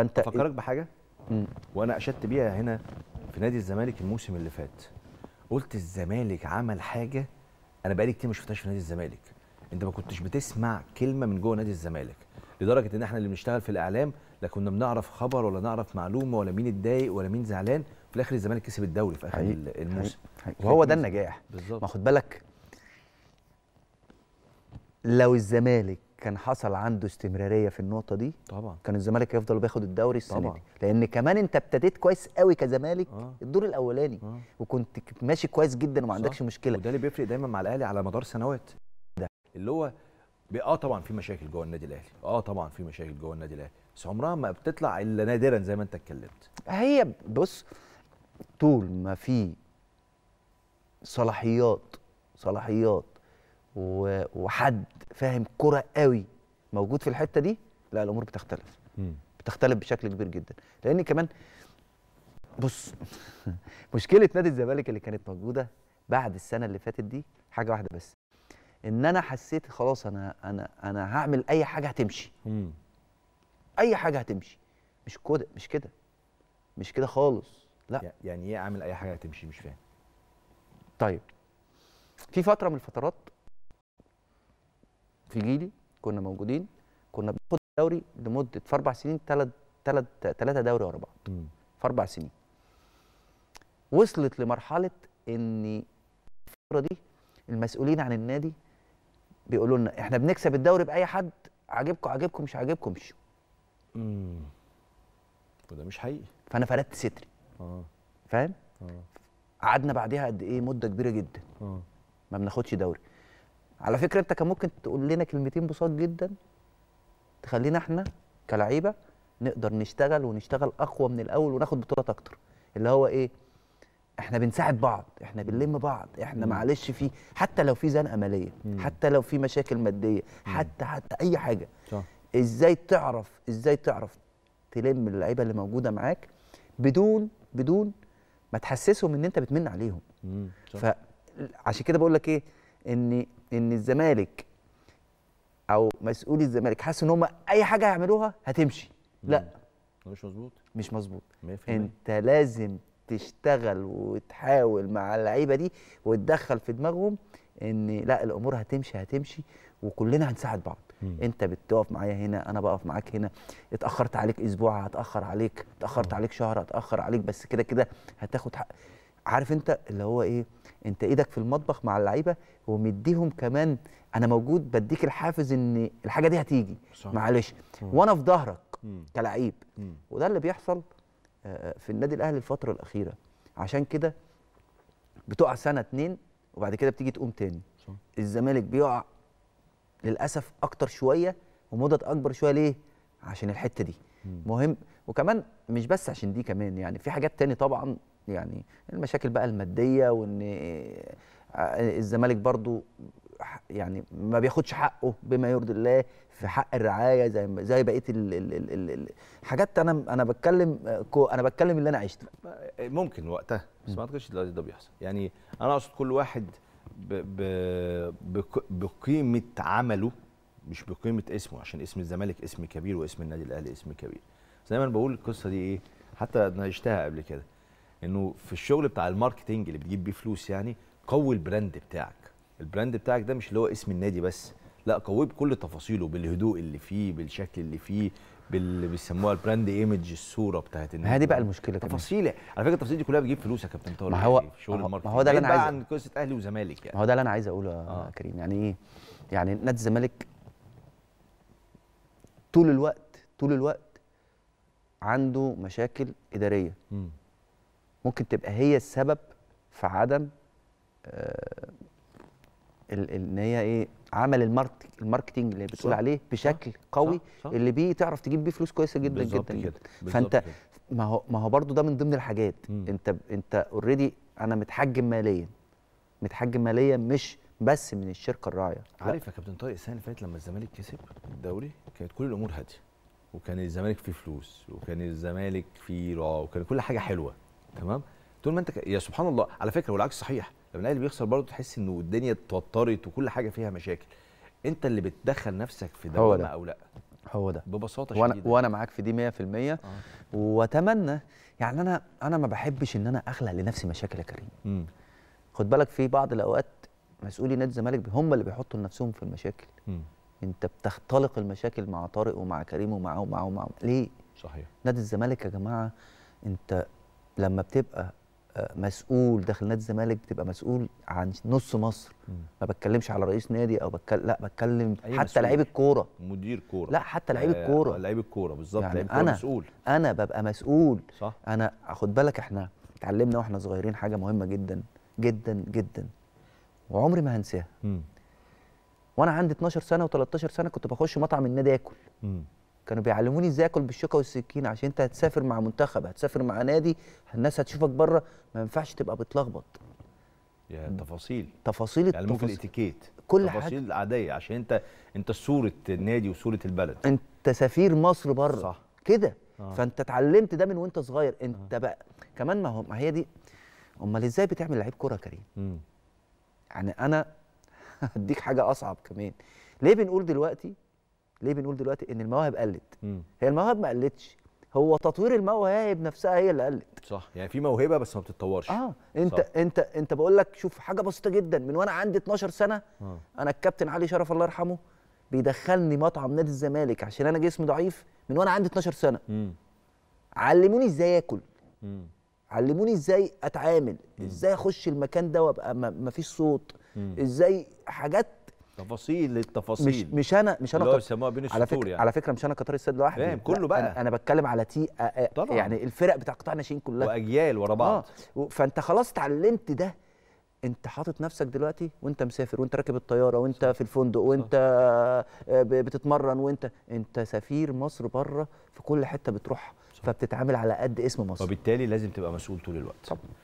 فانت إيه؟ فكرك بحاجه مم. وانا اشدت بيها هنا في نادي الزمالك الموسم اللي فات قلت الزمالك عمل حاجه انا بقالي كتير ما شفتهاش في نادي الزمالك انت ما كنتش بتسمع كلمه من جوه نادي الزمالك لدرجه ان احنا اللي بنشتغل في الاعلام لا كنا بنعرف خبر ولا نعرف معلومه ولا مين اتضايق ولا مين زعلان في الاخر الزمالك كسب الدوري في اخر الموسم وهو ده النجاح بالظبط ما خد بالك لو الزمالك كان حصل عنده استمراريه في النقطه دي طبعا كان الزمالك هيفضل بياخد الدوري السنه طبعا. دي لان كمان انت ابتديت كويس قوي كزمالك آه. الدور الاولاني آه. وكنت ماشي كويس جدا وما عندكش مشكله وده اللي بيفرق دايما مع الاهلي على مدار سنوات ده اللي هو اه طبعا في مشاكل جوه النادي الاهلي اه طبعا في مشاكل جوه النادي الاهلي بس عمرها ما بتطلع الا نادرا زي ما انت اتكلمت هي بص طول ما في صلاحيات صلاحيات وحد فاهم كرة قوي موجود في الحته دي لا الامور بتختلف بتختلف بشكل كبير جدا لان كمان بص مشكله نادي الزمالك اللي كانت موجوده بعد السنه اللي فاتت دي حاجه واحده بس ان انا حسيت خلاص انا انا انا هعمل اي حاجه هتمشي اي حاجه هتمشي مش كده مش كده مش كده خالص لا يعني ايه اعمل اي حاجه هتمشي مش فاهم طيب في فتره من الفترات في جيلي كنا موجودين كنا بناخد الدوري لمده في اربع سنين ثلاث ثلاث ثلاثه دوري ورا بعض في اربع سنين وصلت لمرحله ان الفتره دي المسؤولين عن النادي بيقولوا لنا احنا بنكسب الدوري باي حد عاجبكم عاجبكم مش عاجبكم امشوا وده مش حقيقي فانا فردت ستري اه فاهم اه قعدنا بعدها قد ايه مده كبيره جدا اه ما بناخدش دوري على فكره انت كان ممكن تقول لنا كلمتين بساط جدا تخلينا احنا كلعيبه نقدر نشتغل ونشتغل اقوى من الاول وناخد بطولات اكتر اللي هو ايه احنا بنساعد بعض احنا بنلم بعض احنا معلش في حتى لو في زنقه ماليه حتى لو في مشاكل ماديه حتى حتى اي حاجه صح. ازاي تعرف ازاي تعرف تلم اللعيبه اللي موجوده معاك بدون بدون ما تحسسهم ان انت بتمن عليهم فعشان كده بقول لك ايه ان ان الزمالك او مسؤولي الزمالك حاسس ان هم اي حاجه هيعملوها هتمشي لا مش مظبوط مش مظبوط انت لازم تشتغل وتحاول مع اللعيبه دي وتدخل في دماغهم ان لا الامور هتمشي هتمشي وكلنا هنساعد بعض مم. انت بتقف معايا هنا انا بقف معاك هنا اتاخرت عليك اسبوع هتاخر عليك اتاخرت عليك شهر هتاخر عليك بس كده كده هتاخد حق عارف انت اللي هو ايه انت ايدك في المطبخ مع اللعيبه ومديهم كمان انا موجود بديك الحافز ان الحاجه دي هتيجي صح. معلش وانا في ظهرك كلعيب وده اللي بيحصل آه، آه، في النادي الاهلي الفتره الاخيره عشان كده بتقع سنه اتنين وبعد كده بتيجي تقوم تاني الزمالك بيقع للاسف اكتر شويه ومدد اكبر شويه ليه عشان الحته دي مهم وكمان مش بس عشان دي كمان يعني في حاجات تاني طبعا يعني المشاكل بقى الماديه وان الزمالك برضو يعني ما بياخدش حقه بما يرضي الله في حق الرعايه زي زي بقيه ال ال ال ال حاجات انا انا بتكلم انا بتكلم اللي انا عشته ممكن وقتها بس ما اعتقدش دلوقتي ده بيحصل يعني انا اقصد كل واحد ب ب بقيمه عمله مش بقيمه اسمه عشان اسم الزمالك اسم كبير واسم النادي الاهلي اسم كبير زي ما انا بقول القصه دي ايه حتى ناقشتها قبل كده انه في الشغل بتاع الماركتينج اللي بتجيب بيه فلوس يعني قوي البراند بتاعك البراند بتاعك ده مش اللي هو اسم النادي بس لا قويه بكل تفاصيله بالهدوء اللي فيه بالشكل اللي فيه باللي بيسموها البراند ايمج الصوره بتاعت النادي ما هي دي بقى المشكله تفاصيل على فكره التفاصيل دي كلها بتجيب فلوس يا كابتن طارق ما هو يعني، شغل ما هو ده اللي انا عايز عن قصه اهلي وزمالك يعني ما هو ده اللي انا عايز اقوله يا آه. كريم يعني ايه يعني نادي الزمالك طول الوقت طول الوقت عنده مشاكل اداريه م. ممكن تبقى هي السبب في عدم آه، ان هي ايه عمل الماركت الماركتنج اللي بتقول صح عليه بشكل صح قوي صح صح اللي بيه تعرف تجيب بيه فلوس كويسه جدا جدا جدا فانت ما هو ما هو برضو ده من ضمن الحاجات م. انت انت اوريدي انا متحجم ماليا متحجم ماليا مش بس من الشركه الراعيه عارف يا كابتن طارق السنه اللي فاتت لما الزمالك كسب الدوري كانت كل الامور هاديه وكان الزمالك فيه فلوس وكان الزمالك فيه رعاه وكان كل حاجه حلوه تمام طول ما انت ك... يا سبحان الله على فكره والعكس صحيح لما الاهلي بيخسر برضه تحس انه الدنيا اتوترت وكل حاجه فيها مشاكل انت اللي بتدخل نفسك في دوامه او لا هو ده ببساطه وأنا شديده وانا معاك في دي 100% آه. واتمنى يعني انا انا ما بحبش ان انا اخلق لنفسي مشاكل يا كريم م. خد بالك في بعض الاوقات مسؤولي نادي الزمالك هم اللي بيحطوا نفسهم في المشاكل م. انت بتختلق المشاكل مع طارق ومع كريم ومعه ومعه ومعه ليه صحيح نادي الزمالك يا جماعه انت لما بتبقى آه، مسؤول داخل نادي الزمالك بتبقى مسؤول عن نص مصر م. ما بتكلمش على رئيس نادي او بتكلم لا بتكلم حتى لعيب الكوره مدير كوره لا حتى لعيب آه، الكوره آه، لعيب الكوره بالظبط يعني انا مسؤول انا ببقى مسؤول صح انا خد بالك احنا اتعلمنا واحنا صغيرين حاجه مهمه جدا جدا جدا وعمري ما هنساها وانا عندي 12 سنه و13 سنه كنت بخش مطعم النادي اكل م. كانوا بيعلموني ازاي اكل بالشوكه والسكين عشان انت هتسافر مع منتخب هتسافر مع نادي الناس هتشوفك بره ما ينفعش تبقى بتلخبط يعني تفاصيل تفاصيل يعني ممكن الاتيكيت كل تفاصيل حاجه تفاصيل عاديه عشان انت انت صوره النادي وصوره البلد انت سفير مصر بره صح كده آه. فانت اتعلمت ده من وانت صغير انت آه. بقى كمان ما هو ما هي دي امال ازاي بتعمل لعيب كوره كريم مم. يعني انا هديك حاجه اصعب كمان ليه بنقول دلوقتي ليه بنقول دلوقتي ان المواهب قلت مم. هي المواهب ما قلتش هو تطوير المواهب نفسها هي اللي قلت صح يعني في موهبه بس ما بتتطورش اه انت صح. انت انت بقول لك شوف حاجه بسيطه جدا من وانا عندي 12 سنه آه. انا الكابتن علي شرف الله يرحمه بيدخلني مطعم نادي الزمالك عشان انا جسمي ضعيف من وانا عندي 12 سنه مم. علموني ازاي اكل مم. علموني ازاي اتعامل مم. ازاي اخش المكان ده وابقى ما فيش صوت مم. ازاي حاجات تفاصيل التفاصيل مش مش انا مش انا اللي بين على فكره يعني. على فكره مش انا قطار السد لوحدي فاهم كله بقى انا, أنا بتكلم على تي طبعا. يعني الفرق بتاع قطاع الناشئين كلها واجيال ورا بعض آه. فانت خلاص اتعلمت ده انت حاطط نفسك دلوقتي وانت مسافر وانت راكب الطياره وانت في الفندق وانت آه، بتتمرن وانت انت سفير مصر بره في كل حته بتروحها فبتتعامل على قد اسم مصر وبالتالي لازم تبقى مسؤول طول الوقت طبعا.